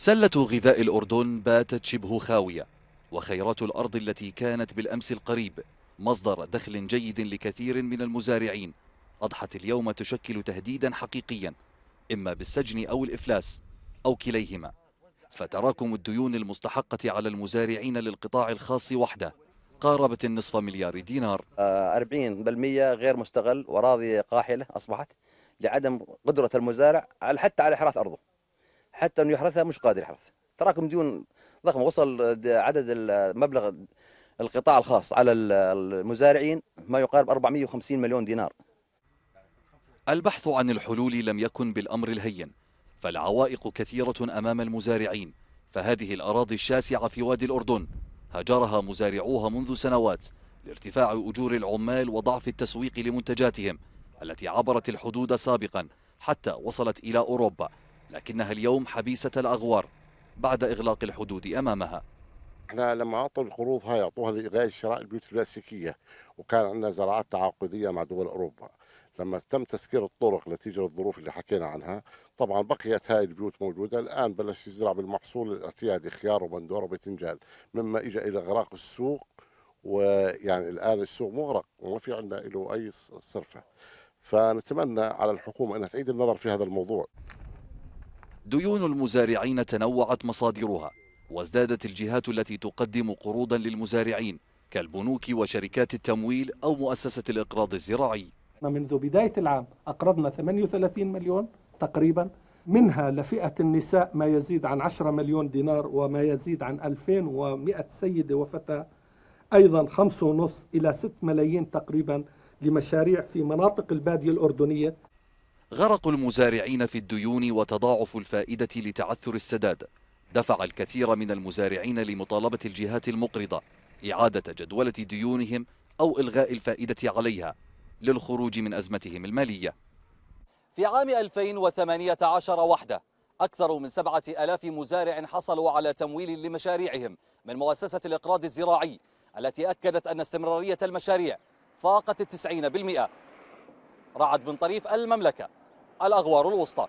سلة غذاء الأردن باتت شبه خاوية وخيرات الأرض التي كانت بالأمس القريب مصدر دخل جيد لكثير من المزارعين أضحت اليوم تشكل تهديدا حقيقيا إما بالسجن أو الإفلاس أو كليهما فتراكم الديون المستحقة على المزارعين للقطاع الخاص وحده قاربت النصف مليار دينار 40% آه، غير مستغل وراضي قاحلة أصبحت لعدم قدرة المزارع حتى على حراث أرضه حتى انه يحرثها مش قادر يحرث تراكم ديون ضخمه وصل عدد المبلغ القطاع الخاص على المزارعين ما يقارب 450 مليون دينار البحث عن الحلول لم يكن بالامر الهين فالعوائق كثيره امام المزارعين فهذه الاراضي الشاسعه في وادي الاردن هجرها مزارعوها منذ سنوات لارتفاع اجور العمال وضعف التسويق لمنتجاتهم التي عبرت الحدود سابقا حتى وصلت الى اوروبا لكنها اليوم حبيسة الأغوار بعد إغلاق الحدود أمامها احنا لما اعطوا القروض هاي اعطوها لغايه شراء البيوت البلاستيكيه وكان عندنا زراعات تعاقديه مع دول اوروبا لما تم تسكير الطرق نتيجه الظروف اللي حكينا عنها طبعا بقيت هاي البيوت موجوده الان بلش يزرع بالمحصول الاعتيادي خيار وبندوره وباذنجان مما اجى الى غراق السوق ويعني الان السوق مغرق وما في عندنا له اي صرفه فنتمنى على الحكومه انها تعيد النظر في هذا الموضوع ديون المزارعين تنوعت مصادرها وازدادت الجهات التي تقدم قروضا للمزارعين كالبنوك وشركات التمويل أو مؤسسة الإقراض الزراعي منذ بداية العام أقرضنا 38 مليون تقريبا منها لفئة النساء ما يزيد عن 10 مليون دينار وما يزيد عن 2100 سيدة وفتاة أيضا 5.5 إلى 6 ملايين تقريبا لمشاريع في مناطق البادية الأردنية غرق المزارعين في الديون وتضاعف الفائدة لتعثر السداد دفع الكثير من المزارعين لمطالبة الجهات المقرضة إعادة جدولة ديونهم أو إلغاء الفائدة عليها للخروج من أزمتهم المالية في عام 2018 وحده أكثر من سبعة ألاف مزارع حصلوا على تمويل لمشاريعهم من مؤسسة الإقراض الزراعي التي أكدت أن استمرارية المشاريع فاقت التسعين بالمئة رعد بن طريف المملكة الأغوار الوسطى